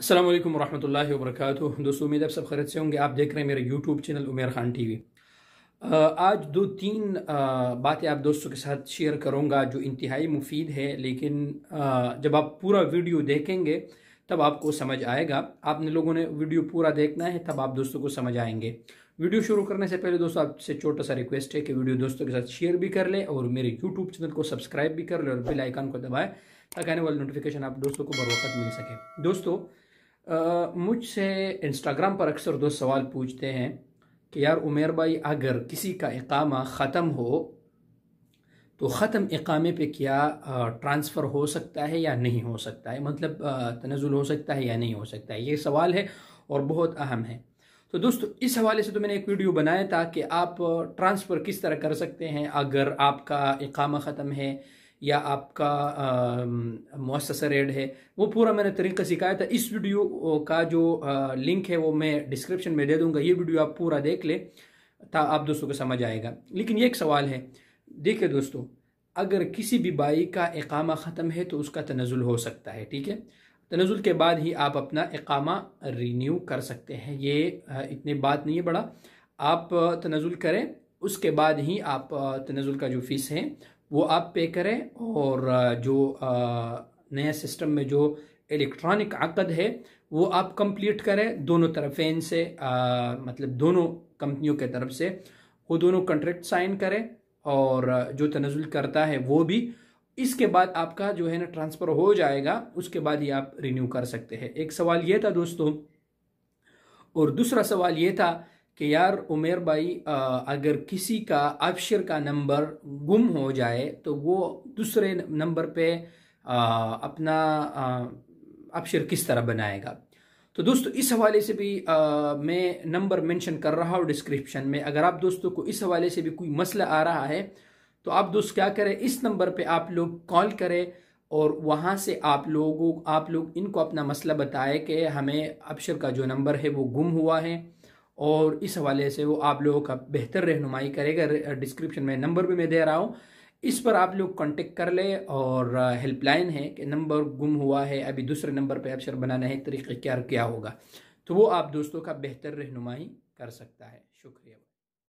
السلام علیکم ورحمۃ اللہ وبرکاتہ دوستو امید آپ سب خیرت سے ہوں گے آپ دیکھ رہے ہیں میرے YouTube channel Umair Khan T V آج دو تین باتیں آپ دوستوں کے ساتھ شیئر کروں گا جو انتہائی مفید ہے لیکن جب آپ پورا ویڈیو دیکھیں گے تب آپ کو سمجھ آئے گا آپ نے لوگوں نے ویڈیو پورا دیکھنا ہے تب آپ دوستوں کو سمجھ آئیں گے ویڈیو شروع کرنے سے پہلے دوستوں آپ سے چھوٹا سا ریکویسٹ ہے کہ ویڈیو دوستوں کے ساتھ شیئر بھی کر لیں اور میرے یوٹیوب چینل کو سبسکرائب بھی کر لیں اور بل آئیکن کو دبائیں تاکہ آنے والا نوٹیفیکیشن آپ دوستوں کو بروقت مل سکے دوستوں مجھ سے انسٹاگرام پر اکثر دو سوال پوچھتے ہیں کہ یار عمیر بھائی اگر کسی کا اقامہ ختم ہو تو ختم اقامے پہ کیا ٹرانسفر ہو سکتا ہے یا نہیں ہو سکتا ہے مطلب تنزل ہو سکتا ہے یا نہیں ہو سکتا ہے یہ سوال ہے اور بہت اہم ہے تو دوستو اس حوالے سے تو میں نے ایک ویڈیو بنایا تھا کہ آپ ٹرانسفر کس طرح کر سکتے ہیں اگر آپ کا اقامہ ختم ہے یا آپ کا مؤثر ریڈ ہے وہ پورا میں نے طریقہ سکھایا تھا اس ویڈیو کا جو لنک ہے وہ میں ڈسکرپشن میں دے دوں گا یہ ویڈیو آپ پورا دیکھ لیں تا آپ دوستوں کو سمجھ آئے گا لیکن یہ ایک سوال ہے دیکھیں دوستوں اگر کسی بھی بائی کا اقامہ ختم ہے تو اس کا تنزل ہو سکتا ہے ٹھیک ہے تنزل کے بعد ہی آپ اپنا اقامہ رینیو کر سکتے ہیں یہ اتنی بات نہیں ہے بڑا آپ تنزل کریں اس کے بعد ہی آپ تنزل کا جو فیس ہے وہ آپ پے کریں اور جو نیا سسٹم میں جو الیکٹرانک عقد ہے وہ آپ کمپلیٹ کریں دونوں طرفین سے مطلب دونوں کمپنیوں کے طرف سے وہ دونوں کنٹریکٹ سائن کریں اور جو تنزل کرتا ہے وہ بھی اس کے بعد آپ کا جو ہے نا ٹرانسفر ہو جائے گا اس کے بعد ہی آپ رینیو کر سکتے ہیں ایک سوال یہ تھا دوستوں اور دوسرا سوال یہ تھا کہ یار عمیر بھائی اگر کسی کا ابشر کا نمبر گم ہو جائے تو وہ دوسرے نمبر پہ اپنا ابشر کس طرح بنائے گا تو دوستو اس حوالے سے بھی میں نمبر مینشن کر رہا ہوں ڈسکرپشن میں اگر آپ دوستوں کو اس حوالے سے بھی کوئی مسئلہ آ رہا ہے تو آپ دوست کیا کریں اس نمبر پہ آپ لوگ کال کریں اور وہاں سے آپ لوگوں آپ لوگ ان کو اپنا مسئلہ بتائے کہ ہمیں ابشر کا جو نمبر ہے وہ گم ہوا ہے اور اس حوالے سے وہ آپ لوگوں کا بہتر رہنمائی کرے گا ڈسکرپشن میں نمبر بھی میں دے رہا ہوں اس پر آپ لوگ کانٹیکٹ کر لیں اور ہیلپ لائن ہے کہ نمبر گم ہوا ہے ابھی دوسرے نمبر پہ اپشر بنانا ہے کیا کیا ہوگا تو وہ آپ دوستوں کا بہتر رہنمائی کر سکتا ہے شکریہ